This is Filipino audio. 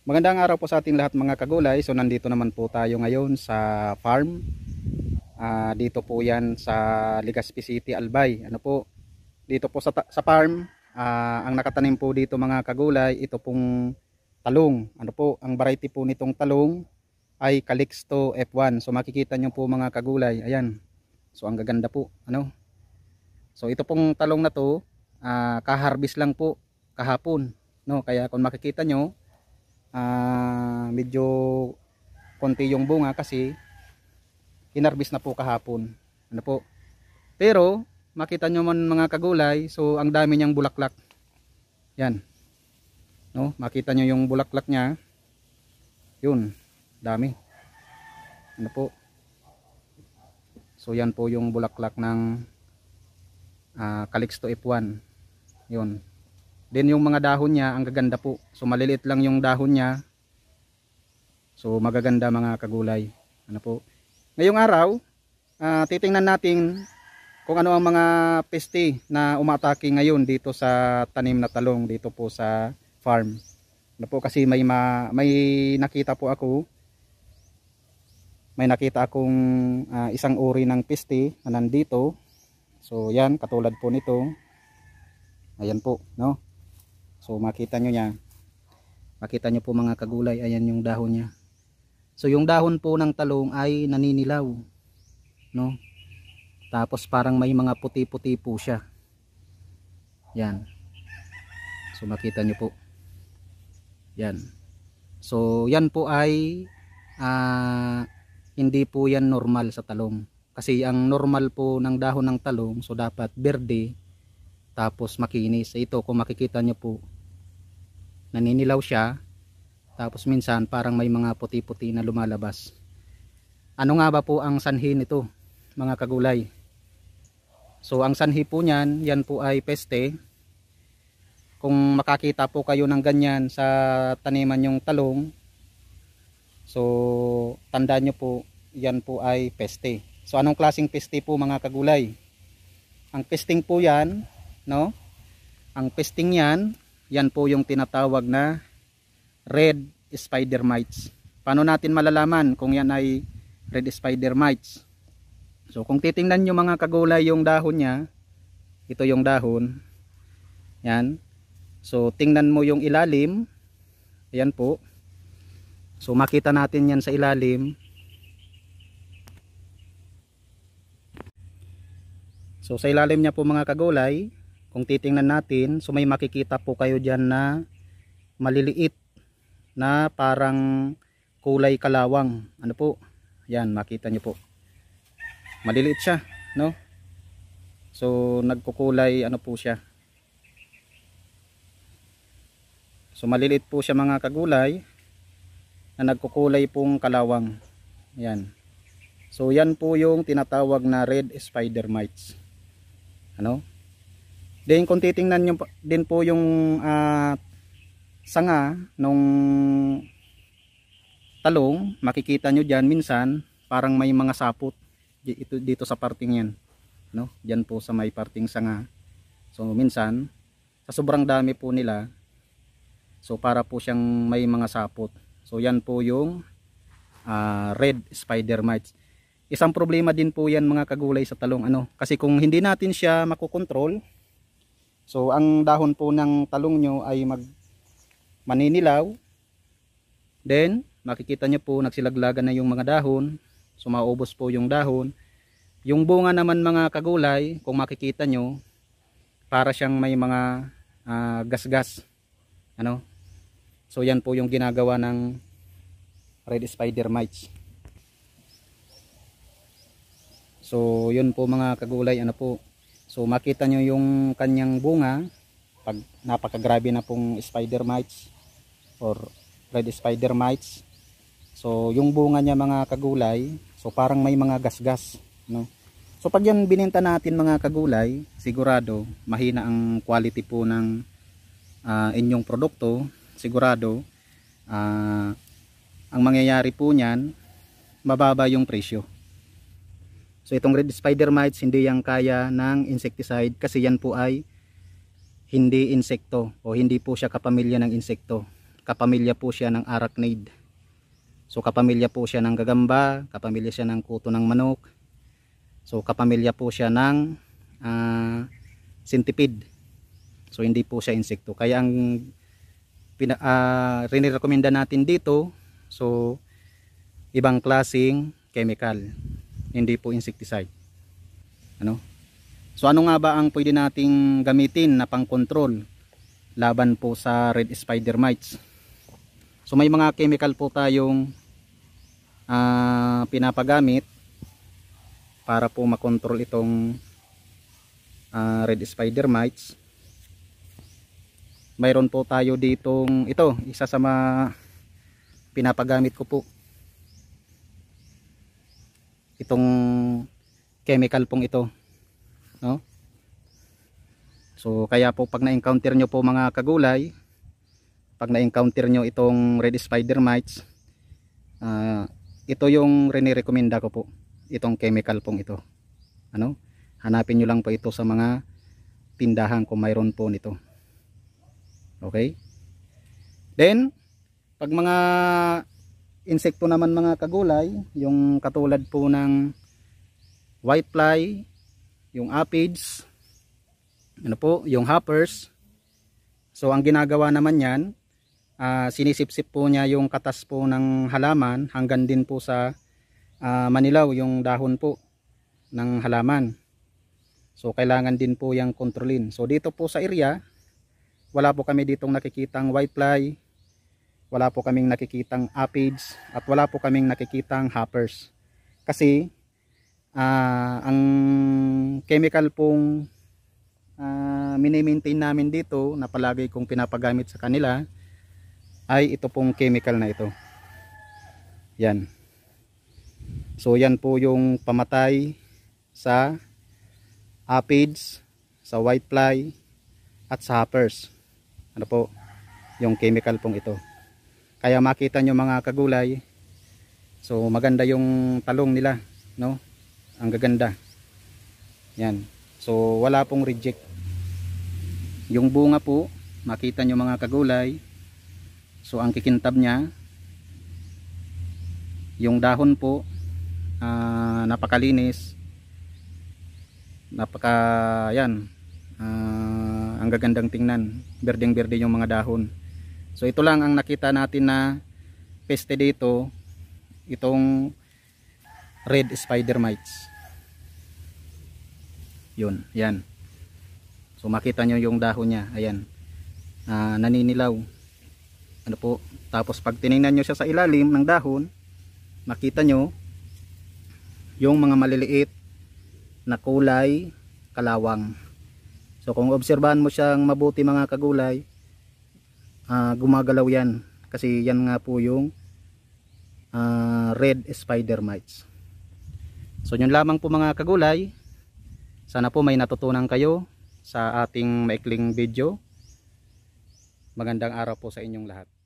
Magandang araw po sa ating lahat mga kagulay. So nandito naman po tayo ngayon sa farm. Uh, dito po 'yan sa Legazpi City, Albay. Ano po? Dito po sa sa farm, uh, ang nakatanim po dito mga kagulay, ito pong talong. Ano po? Ang variety po nitong talong ay Calixto F1. So makikita niyo po mga kagulay. Ayan. So ang gaganda po, ano? So ito pong talong na 'to, uh, kaharvest lang po kahapon, no? Kaya kung makikita niyo, uh, medyo konti yung bunga kasi inarbis na po kahapon ano po pero makita nyo man mga kagulay so ang dami niyang bulaklak yan no makita nyo yung bulaklak niya yun dami ano po so yan po yung bulaklak ng uh, Calixto F1 yun Then yung mga dahon niya, ang gaganda po. So maliliit lang yung dahon niya. So magaganda mga kagulay. Ano po? Ngayong araw, uh, titingnan natin kung ano ang mga peste na umatake ngayon dito sa tanim na talong dito po sa farm. Ano po kasi may ma, may nakita po ako may nakita akong uh, isang uri ng peste na nandito. So yan katulad po nito. Ayan po, no? so makita nyo yan makita nyo po mga kagulay ayan yung dahon niya. so yung dahon po ng talong ay naninilaw no tapos parang may mga puti puti po siya yan so makita nyo po yan so yan po ay uh, hindi po yan normal sa talong kasi ang normal po ng dahon ng talong so dapat berde tapos makinis ito kung makikita nyo po naninilaw siya tapos minsan parang may mga puti-puti na lumalabas ano nga ba po ang sanhi nito mga kagulay so ang sanhi po niyan yan po ay peste kung makakita po kayo ng ganyan sa taniman yung talong so tandaan nyo po yan po ay peste so anong klasing peste po mga kagulay ang pesting po yan no ang pesting yan yan po yung tinatawag na red spider mites paano natin malalaman kung yan ay red spider mites so kung titingnan nyo mga kagulay yung dahon nya ito yung dahon yan so tingnan mo yung ilalim ayan po so makita natin yan sa ilalim so sa ilalim nya po mga kagulay kung titingnan natin so may makikita po kayo dyan na maliliit na parang kulay kalawang ano po yan makita nyo po maliliit siya no so nagkukulay ano po siya so maliliit po siya mga kagulay na nagkukulay pong kalawang yan so yan po yung tinatawag na red spider mites ano Then kung titingnan nyo din po yung uh, sanga nung talong, makikita nyo dyan minsan parang may mga sapot dito, dito sa parting yan. No? Dyan po sa may parting sanga. So minsan, sa sobrang dami po nila, so para po siyang may mga sapot. So yan po yung uh, red spider mites. Isang problema din po yan mga kagulay sa talong. ano Kasi kung hindi natin siya makokontrol, So ang dahon po ng talong nyo ay mag maninilaw. Then makikita nyo po nagsilaglagan na yung mga dahon. So maubos po yung dahon. Yung bunga naman mga kagulay kung makikita nyo para siyang may mga uh, gasgas. -gas. Ano? So yan po yung ginagawa ng red spider mites. So yun po mga kagulay ano po So makita nyo yung kanyang bunga pag napakagrabe na pong spider mites or red spider mites. So yung bunga niya mga kagulay, so parang may mga gasgas, no? So pag yan binenta natin mga kagulay, sigurado mahina ang quality po ng uh, inyong produkto, sigurado uh, ang mangyayari po niyan, mababa yung presyo. So itong red spider mites hindi yan kaya ng insecticide kasi yan po ay hindi insekto o hindi po siya kapamilya ng insekto. Kapamilya po siya ng arachnid. So kapamilya po siya ng gagamba, kapamilya siya ng kuto ng manok. So kapamilya po siya ng uh, centipede. So hindi po siya insekto. Kaya ang pina, uh, rinirekomenda natin dito so ibang klasing chemical hindi po insecticide ano so ano nga ba ang pwede nating gamitin na pang control laban po sa red spider mites so may mga chemical po tayong uh, pinapagamit para po makontrol itong uh, red spider mites mayroon po tayo ditong ito isa sa mga pinapagamit ko po itong chemical pong ito no so kaya po pag na-encounter nyo po mga kagulay pag na-encounter nyo itong red spider mites uh, ito yung rinirekomenda ko po itong chemical pong ito ano hanapin nyo lang po ito sa mga tindahan kung mayroon po nito okay then pag mga insekto naman mga kagulay, yung katulad po ng whitefly, yung aphids, ano po, yung hoppers. So ang ginagawa naman yan, uh, sinisipsip po niya yung katas po ng halaman hanggang din po sa uh, manilaw yung dahon po ng halaman. So kailangan din po yung kontrolin. So dito po sa area, wala po kami ditong nakikitang whitefly, wala po kaming nakikitang aphids at wala po kaming nakikitang hoppers kasi uh, ang chemical pong uh, minimaintain namin dito na palagi kong pinapagamit sa kanila ay ito pong chemical na ito yan so yan po yung pamatay sa aphids sa whitefly at sa hoppers ano po yung chemical pong ito kaya makita nyo mga kagulay so maganda yung talong nila no ang gaganda yan so wala pong reject yung bunga po makita nyo mga kagulay so ang kikintab nya yung dahon po uh, napakalinis napaka yan uh, ang gagandang tingnan berdeng berde yung mga dahon So ito lang ang nakita natin na peste dito itong red spider mites. Yun, yan. So makita nyo yung dahon niya, ayan. Uh, naninilaw. Ano po? Tapos pag tiningnan nyo siya sa ilalim ng dahon, makita nyo yung mga maliliit na kulay kalawang. So kung obserbahan mo siyang mabuti mga kagulay, uh, gumagalaw yan kasi yan nga po yung uh, red spider mites so yun lamang po mga kagulay sana po may natutunan kayo sa ating maikling video magandang araw po sa inyong lahat